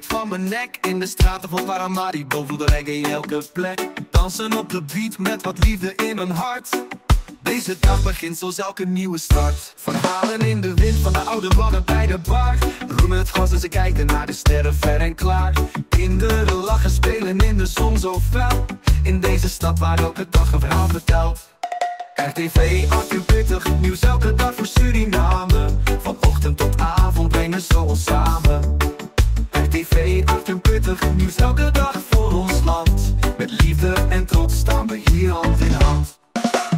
van mijn nek In de straten van Paramaribo de reggae in elke plek Dansen op de beat met wat liefde in mijn hart deze dag begint zoals elke nieuwe start Verhalen in de wind van de oude mannen bij de bar Roem het gras en ze kijken naar de sterren ver en klaar Kinderen lachen, spelen in de zon zo fel In deze stad waar elke dag een verhaal vertelt RTV 48, nieuws elke dag voor Suriname Van ochtend tot avond brengen ze ons samen TV achter een pittig nieuws elke dag voor ons land. Met liefde en trots staan we hier hand in hand.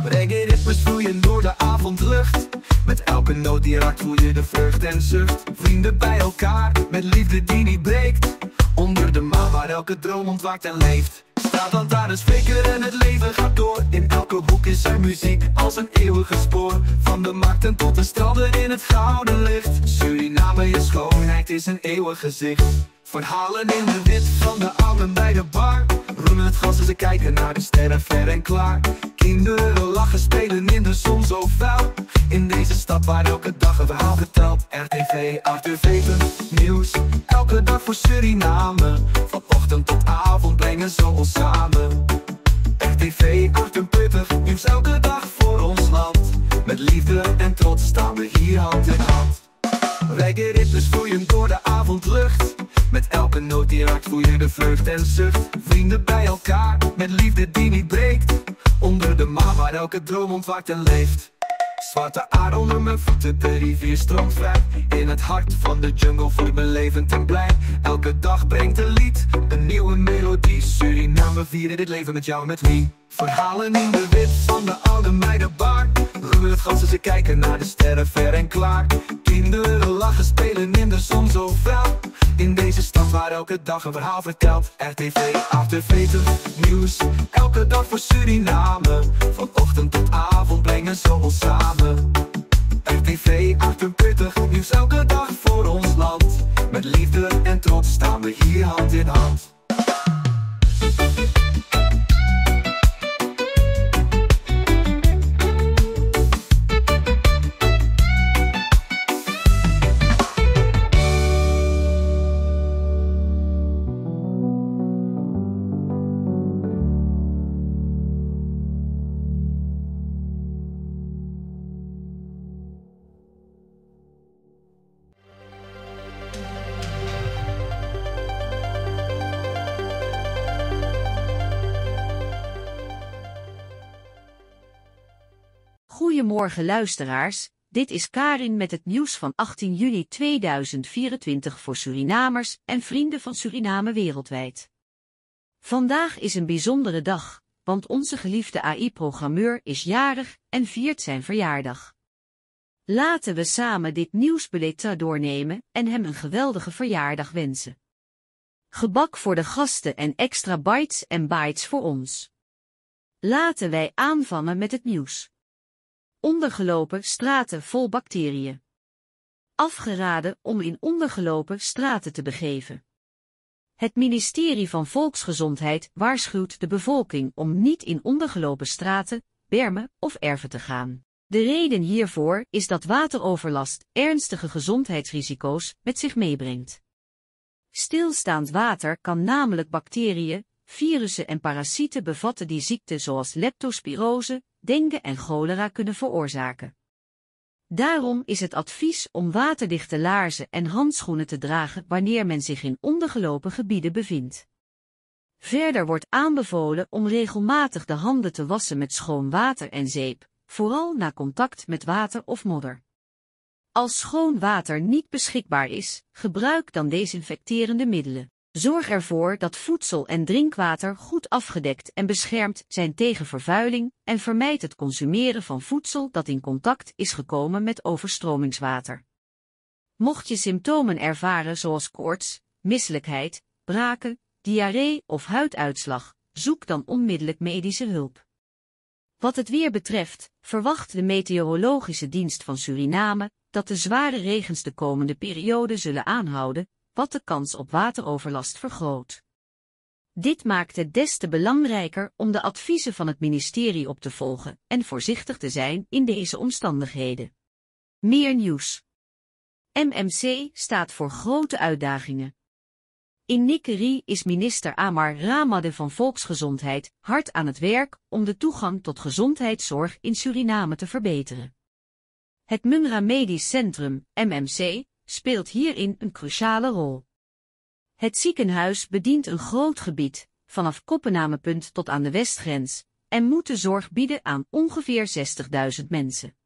Brengen ritmes vloeien door de avondlucht. Met elke noot die raakt voel je de vreugd en zucht. Vrienden bij elkaar, met liefde die niet breekt. Onder de maan waar elke droom ontwaakt en leeft. Staat al daar een spreker en het leven gaat door. In elke hoek is er muziek als een eeuwige spoor. Van de markten tot de stranden in het gouden licht. Suriname, je schoonheid is een eeuwig gezicht. Verhalen in de wit van de armen bij de bar Roemen het gas en ze kijken naar de sterren ver en klaar Kinderen lachen, spelen in de zon zo vuil In deze stad waar elke dag een verhaal vertelt RTV, RTV, nieuws Elke dag voor Suriname Van ochtend tot avond brengen ze ons samen RTV, 28, nieuws elke dag voor ons land Met liefde en trots staan we hier hand in hand Rijke ridders vloeien door de avondlucht met elke noot die raakt voel je de vreugd en zucht Vrienden bij elkaar, met liefde die niet breekt Onder de maan waar elke droom ontwaakt en leeft Zwarte aarde onder mijn voeten, de rivier stroomt vrij In het hart van de jungle voel mijn leven levend en blij Elke dag brengt een lied, een nieuwe melodie Suriname, vieren dit leven met jou met wie Verhalen in de wit van de oude meidenbar Ruwen het als ze kijken naar de sterren ver en klaar Kinderen lachen, spelen in de zon zo fel In deze stad waar elke dag een verhaal vertelt RTV, achterveten, nieuws Elke dag voor Suriname Van ochtend tot avond brengen ze ons samen samen. RTV pittig, nieuws elke dag voor ons land. Met liefde en trots staan we hier hand in hand. Goedemorgen luisteraars, dit is Karin met het nieuws van 18 juni 2024 voor Surinamers en vrienden van Suriname wereldwijd. Vandaag is een bijzondere dag, want onze geliefde AI-programmeur is jarig en viert zijn verjaardag. Laten we samen dit nieuwsbeleid doornemen en hem een geweldige verjaardag wensen. Gebak voor de gasten en extra bytes en bytes voor ons. Laten wij aanvangen met het nieuws ondergelopen straten vol bacteriën. Afgeraden om in ondergelopen straten te begeven. Het ministerie van Volksgezondheid waarschuwt de bevolking om niet in ondergelopen straten, bermen of erven te gaan. De reden hiervoor is dat wateroverlast ernstige gezondheidsrisico's met zich meebrengt. Stilstaand water kan namelijk bacteriën, virussen en parasieten bevatten die ziekten zoals leptospirose, dengue en cholera kunnen veroorzaken. Daarom is het advies om waterdichte laarzen en handschoenen te dragen wanneer men zich in ondergelopen gebieden bevindt. Verder wordt aanbevolen om regelmatig de handen te wassen met schoon water en zeep, vooral na contact met water of modder. Als schoon water niet beschikbaar is, gebruik dan desinfecterende middelen. Zorg ervoor dat voedsel en drinkwater goed afgedekt en beschermd zijn tegen vervuiling en vermijd het consumeren van voedsel dat in contact is gekomen met overstromingswater. Mocht je symptomen ervaren zoals koorts, misselijkheid, braken, diarree of huiduitslag, zoek dan onmiddellijk medische hulp. Wat het weer betreft, verwacht de Meteorologische Dienst van Suriname dat de zware regens de komende periode zullen aanhouden wat de kans op wateroverlast vergroot. Dit maakt het des te belangrijker om de adviezen van het ministerie op te volgen en voorzichtig te zijn in deze omstandigheden. Meer nieuws. MMC staat voor grote uitdagingen. In Nikeri is minister Amar Ramade van Volksgezondheid hard aan het werk om de toegang tot gezondheidszorg in Suriname te verbeteren. Het Munra Medisch Centrum, MMC, speelt hierin een cruciale rol. Het ziekenhuis bedient een groot gebied, vanaf Koppenamepunt tot aan de westgrens, en moet de zorg bieden aan ongeveer 60.000 mensen.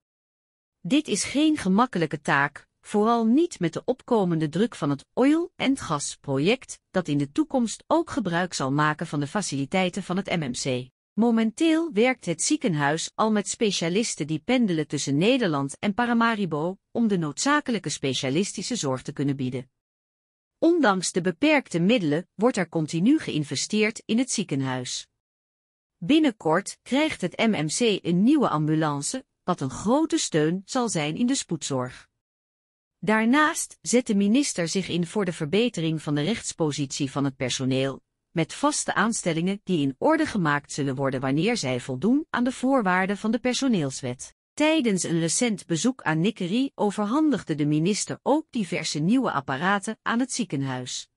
Dit is geen gemakkelijke taak, vooral niet met de opkomende druk van het oil- en gasproject, dat in de toekomst ook gebruik zal maken van de faciliteiten van het MMC. Momenteel werkt het ziekenhuis al met specialisten die pendelen tussen Nederland en Paramaribo om de noodzakelijke specialistische zorg te kunnen bieden. Ondanks de beperkte middelen wordt er continu geïnvesteerd in het ziekenhuis. Binnenkort krijgt het MMC een nieuwe ambulance, wat een grote steun zal zijn in de spoedzorg. Daarnaast zet de minister zich in voor de verbetering van de rechtspositie van het personeel met vaste aanstellingen die in orde gemaakt zullen worden wanneer zij voldoen aan de voorwaarden van de personeelswet. Tijdens een recent bezoek aan Nickerie overhandigde de minister ook diverse nieuwe apparaten aan het ziekenhuis.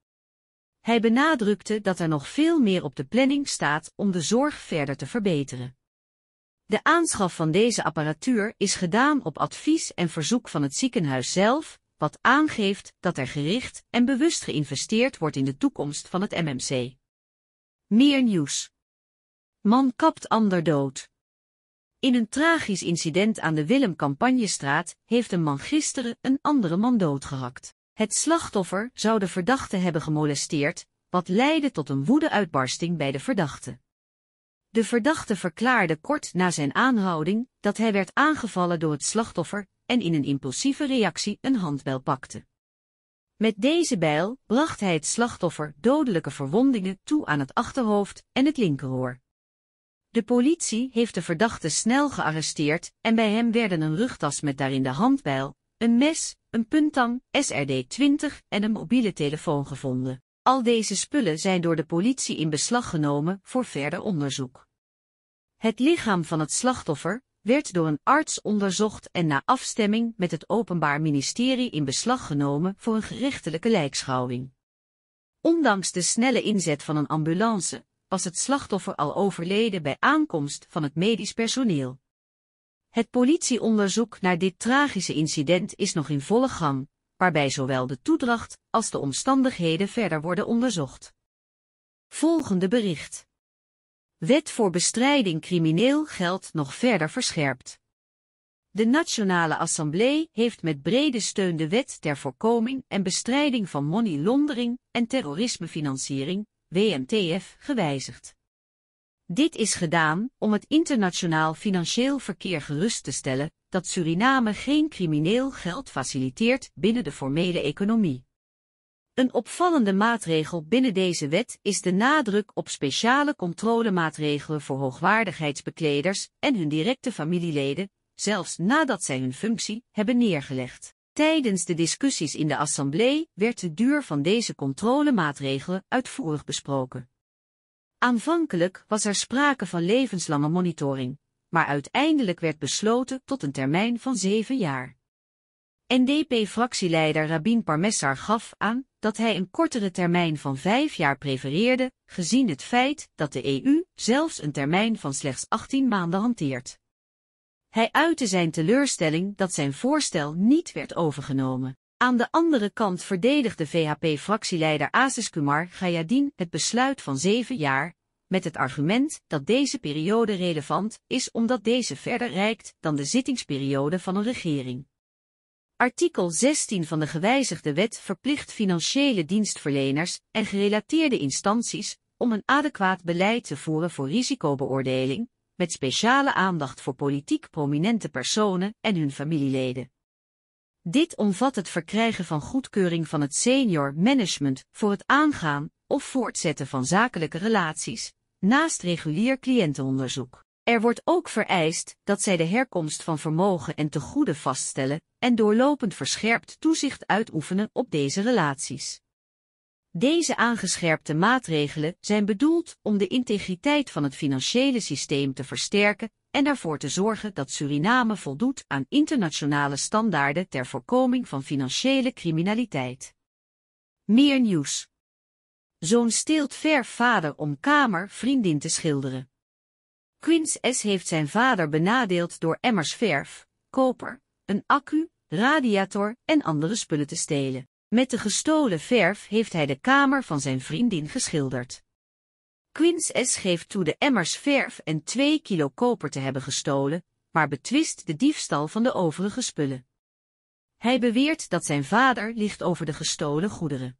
Hij benadrukte dat er nog veel meer op de planning staat om de zorg verder te verbeteren. De aanschaf van deze apparatuur is gedaan op advies en verzoek van het ziekenhuis zelf, wat aangeeft dat er gericht en bewust geïnvesteerd wordt in de toekomst van het MMC. Meer nieuws. Man kapt ander dood. In een tragisch incident aan de Willem-Campagnestraat heeft een man gisteren een andere man doodgehakt. Het slachtoffer zou de verdachte hebben gemolesteerd, wat leidde tot een woedeuitbarsting bij de verdachte. De verdachte verklaarde kort na zijn aanhouding dat hij werd aangevallen door het slachtoffer en in een impulsieve reactie een handbel pakte. Met deze bijl bracht hij het slachtoffer dodelijke verwondingen toe aan het achterhoofd en het linkeroor. De politie heeft de verdachte snel gearresteerd en bij hem werden een rugtas met daarin de handbijl, een mes, een puntang, SRD-20 en een mobiele telefoon gevonden. Al deze spullen zijn door de politie in beslag genomen voor verder onderzoek. Het lichaam van het slachtoffer, werd door een arts onderzocht en na afstemming met het Openbaar Ministerie in beslag genomen voor een gerechtelijke lijkschouwing. Ondanks de snelle inzet van een ambulance was het slachtoffer al overleden bij aankomst van het medisch personeel. Het politieonderzoek naar dit tragische incident is nog in volle gang, waarbij zowel de toedracht als de omstandigheden verder worden onderzocht. Volgende bericht. Wet voor bestrijding crimineel geld nog verder verscherpt. De Nationale Assemblée heeft met brede steun de Wet ter voorkoming en bestrijding van money en terrorismefinanciering, WMTF, gewijzigd. Dit is gedaan om het internationaal financieel verkeer gerust te stellen dat Suriname geen crimineel geld faciliteert binnen de formele economie. Een opvallende maatregel binnen deze wet is de nadruk op speciale controlemaatregelen voor hoogwaardigheidsbekleders en hun directe familieleden, zelfs nadat zij hun functie hebben neergelegd. Tijdens de discussies in de Assemblée werd de duur van deze controlemaatregelen uitvoerig besproken. Aanvankelijk was er sprake van levenslange monitoring, maar uiteindelijk werd besloten tot een termijn van zeven jaar. NDP-fractieleider Rabin Parmessar gaf aan dat hij een kortere termijn van vijf jaar prefereerde, gezien het feit dat de EU zelfs een termijn van slechts 18 maanden hanteert. Hij uitte zijn teleurstelling dat zijn voorstel niet werd overgenomen. Aan de andere kant verdedigde VHP-fractieleider Asis Kumar Gayadin het besluit van zeven jaar, met het argument dat deze periode relevant is omdat deze verder reikt dan de zittingsperiode van een regering. Artikel 16 van de gewijzigde wet verplicht financiële dienstverleners en gerelateerde instanties om een adequaat beleid te voeren voor risicobeoordeling, met speciale aandacht voor politiek prominente personen en hun familieleden. Dit omvat het verkrijgen van goedkeuring van het senior management voor het aangaan of voortzetten van zakelijke relaties, naast regulier cliëntenonderzoek. Er wordt ook vereist dat zij de herkomst van vermogen en tegoeden vaststellen en doorlopend verscherpt toezicht uitoefenen op deze relaties. Deze aangescherpte maatregelen zijn bedoeld om de integriteit van het financiële systeem te versterken en ervoor te zorgen dat Suriname voldoet aan internationale standaarden ter voorkoming van financiële criminaliteit. Meer nieuws. Zo'n steelt ver vader om kamer vriendin te schilderen. Quins S. heeft zijn vader benadeeld door emmers verf, koper, een accu, radiator en andere spullen te stelen. Met de gestolen verf heeft hij de kamer van zijn vriendin geschilderd. Quins S. geeft toe de emmers verf en 2 kilo koper te hebben gestolen, maar betwist de diefstal van de overige spullen. Hij beweert dat zijn vader ligt over de gestolen goederen.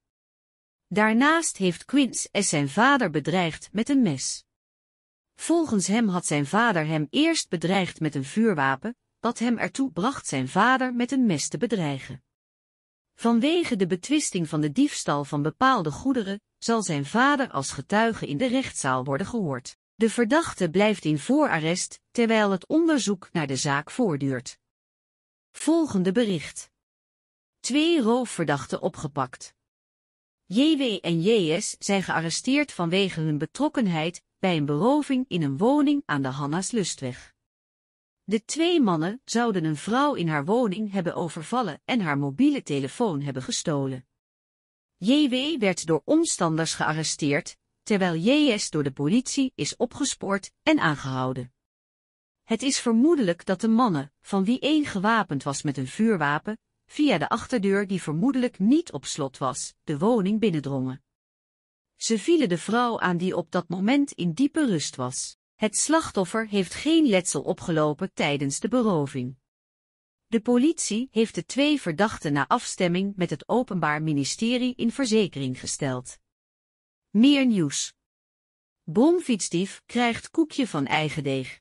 Daarnaast heeft Quins S. zijn vader bedreigd met een mes. Volgens hem had zijn vader hem eerst bedreigd met een vuurwapen, dat hem ertoe bracht zijn vader met een mes te bedreigen. Vanwege de betwisting van de diefstal van bepaalde goederen, zal zijn vader als getuige in de rechtszaal worden gehoord. De verdachte blijft in voorarrest, terwijl het onderzoek naar de zaak voortduurt. Volgende bericht. Twee roofverdachten opgepakt. JW en JS zijn gearresteerd vanwege hun betrokkenheid bij een beroving in een woning aan de Hanna's Lustweg. De twee mannen zouden een vrouw in haar woning hebben overvallen en haar mobiele telefoon hebben gestolen. JW werd door omstanders gearresteerd, terwijl JS door de politie is opgespoord en aangehouden. Het is vermoedelijk dat de mannen, van wie één gewapend was met een vuurwapen, via de achterdeur die vermoedelijk niet op slot was, de woning binnendrongen. Ze vielen de vrouw aan die op dat moment in diepe rust was. Het slachtoffer heeft geen letsel opgelopen tijdens de beroving. De politie heeft de twee verdachten na afstemming met het Openbaar Ministerie in verzekering gesteld. Meer nieuws. Bromfietsdief krijgt koekje van eigen deeg.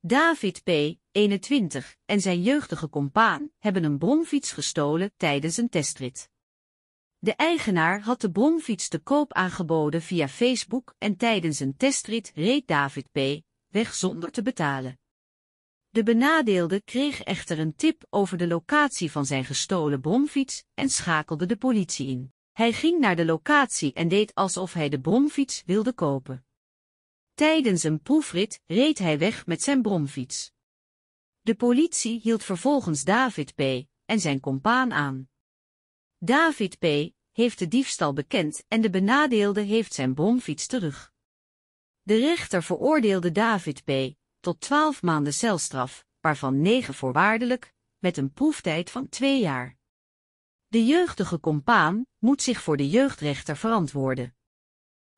David P., 21, en zijn jeugdige compaan hebben een bromfiets gestolen tijdens een testrit. De eigenaar had de bromfiets te koop aangeboden via Facebook en tijdens een testrit reed David P. weg zonder te betalen. De benadeelde kreeg echter een tip over de locatie van zijn gestolen bromfiets en schakelde de politie in. Hij ging naar de locatie en deed alsof hij de bromfiets wilde kopen. Tijdens een proefrit reed hij weg met zijn bromfiets. De politie hield vervolgens David P. en zijn compaan aan. David P. heeft de diefstal bekend en de benadeelde heeft zijn bromfiets terug. De rechter veroordeelde David P. tot 12 maanden celstraf, waarvan 9 voorwaardelijk, met een proeftijd van 2 jaar. De jeugdige compaan moet zich voor de jeugdrechter verantwoorden.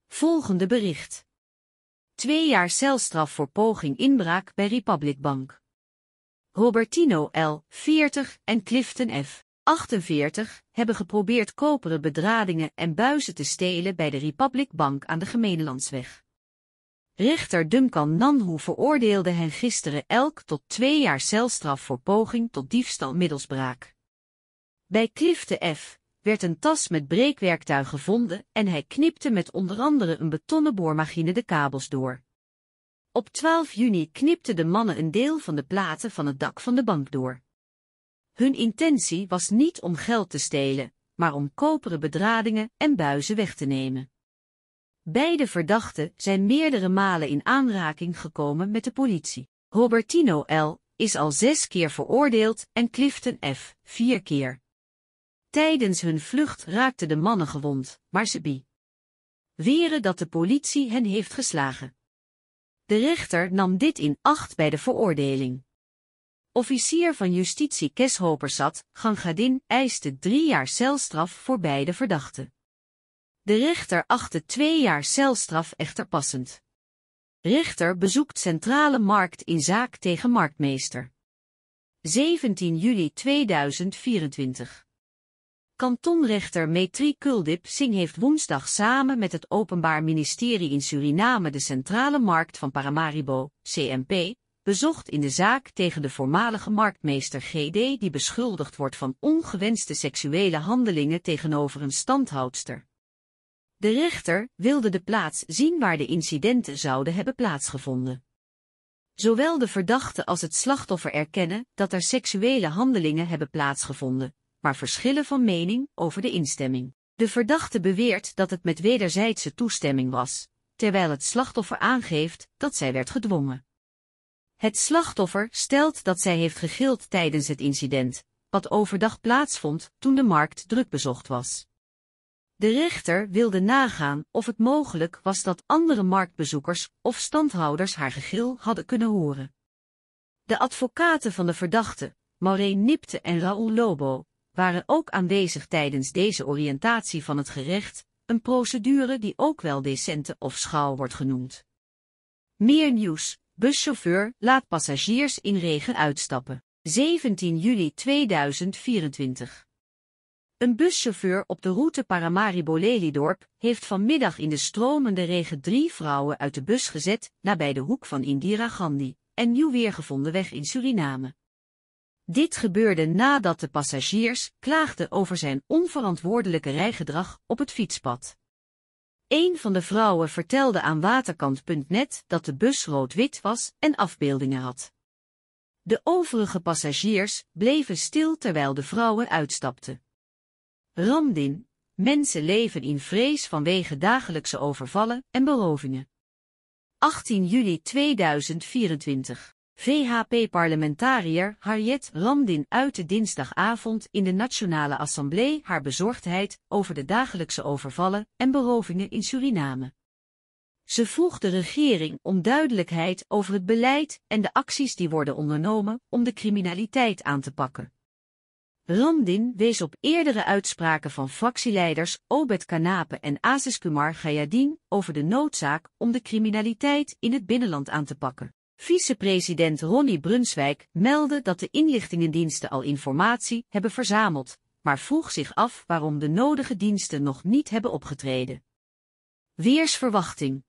Volgende bericht. 2 jaar celstraf voor poging inbraak bij Republic Bank. Robertino L. 40 en Clifton F. 48 hebben geprobeerd koperen bedradingen en buizen te stelen bij de Republic Bank aan de Gemeenlandsweg. Rechter Dumkan Nanhoe veroordeelde hen gisteren elk tot twee jaar celstraf voor poging tot diefstal middelsbraak. Bij Clifte F. werd een tas met breekwerktuig gevonden en hij knipte met onder andere een betonnen boormachine de kabels door. Op 12 juni knipten de mannen een deel van de platen van het dak van de bank door. Hun intentie was niet om geld te stelen, maar om koperen bedradingen en buizen weg te nemen. Beide verdachten zijn meerdere malen in aanraking gekomen met de politie. Robertino L. is al zes keer veroordeeld en Clifton F. vier keer. Tijdens hun vlucht raakten de mannen gewond, maar ze bie. Weren dat de politie hen heeft geslagen. De rechter nam dit in acht bij de veroordeling. Officier van justitie Keshopersat, Gangadin, eiste drie jaar celstraf voor beide verdachten. De rechter achtte twee jaar celstraf echter passend. Richter bezoekt centrale markt in zaak tegen marktmeester. 17 juli 2024 Kantonrechter Metri Kuldip Singh heeft woensdag samen met het Openbaar Ministerie in Suriname de Centrale Markt van Paramaribo, CMP, bezocht in de zaak tegen de voormalige marktmeester GD die beschuldigd wordt van ongewenste seksuele handelingen tegenover een standhoudster. De rechter wilde de plaats zien waar de incidenten zouden hebben plaatsgevonden. Zowel de verdachte als het slachtoffer erkennen dat er seksuele handelingen hebben plaatsgevonden, maar verschillen van mening over de instemming. De verdachte beweert dat het met wederzijdse toestemming was, terwijl het slachtoffer aangeeft dat zij werd gedwongen. Het slachtoffer stelt dat zij heeft gegild tijdens het incident, wat overdag plaatsvond toen de markt druk bezocht was. De rechter wilde nagaan of het mogelijk was dat andere marktbezoekers of standhouders haar gegil hadden kunnen horen. De advocaten van de verdachte, Maureen Nipte en Raoul Lobo, waren ook aanwezig tijdens deze oriëntatie van het gerecht, een procedure die ook wel decente of schouw wordt genoemd. Meer nieuws Buschauffeur laat passagiers in regen uitstappen. 17 juli 2024. Een buschauffeur op de route Paramaribo-Lelydorp heeft vanmiddag in de stromende regen drie vrouwen uit de bus gezet nabij de hoek van Indira Gandhi, en nieuw weergevonden weg in Suriname. Dit gebeurde nadat de passagiers klaagden over zijn onverantwoordelijke rijgedrag op het fietspad. Een van de vrouwen vertelde aan waterkant.net dat de bus rood-wit was en afbeeldingen had. De overige passagiers bleven stil terwijl de vrouwen uitstapten. Ramdin, mensen leven in vrees vanwege dagelijkse overvallen en berovingen. 18 juli 2024 VHP-parlementariër Harriet Ramdin uitte dinsdagavond in de Nationale Assemblée haar bezorgdheid over de dagelijkse overvallen en berovingen in Suriname. Ze vroeg de regering om duidelijkheid over het beleid en de acties die worden ondernomen om de criminaliteit aan te pakken. Ramdin wees op eerdere uitspraken van fractieleiders Obed Kanape en Aziz Kumar Gayadin over de noodzaak om de criminaliteit in het binnenland aan te pakken. Vicepresident Ronnie Brunswijk meldde dat de inlichtingendiensten al informatie hebben verzameld, maar vroeg zich af waarom de nodige diensten nog niet hebben opgetreden. Weersverwachting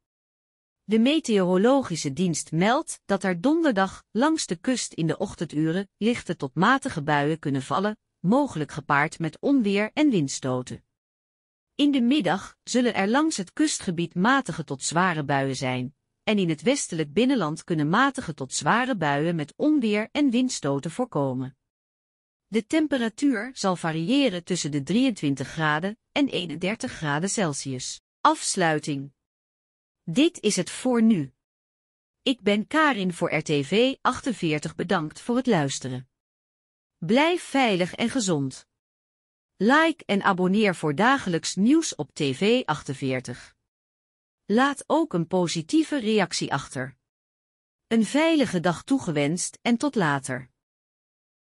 De meteorologische dienst meldt dat er donderdag langs de kust in de ochtenduren lichte tot matige buien kunnen vallen, mogelijk gepaard met onweer en windstoten. In de middag zullen er langs het kustgebied matige tot zware buien zijn, en in het westelijk binnenland kunnen matige tot zware buien met onweer en windstoten voorkomen. De temperatuur zal variëren tussen de 23 graden en 31 graden Celsius. Afsluiting. Dit is het voor nu. Ik ben Karin voor RTV 48 bedankt voor het luisteren. Blijf veilig en gezond. Like en abonneer voor dagelijks nieuws op TV 48. Laat ook een positieve reactie achter. Een veilige dag toegewenst en tot later.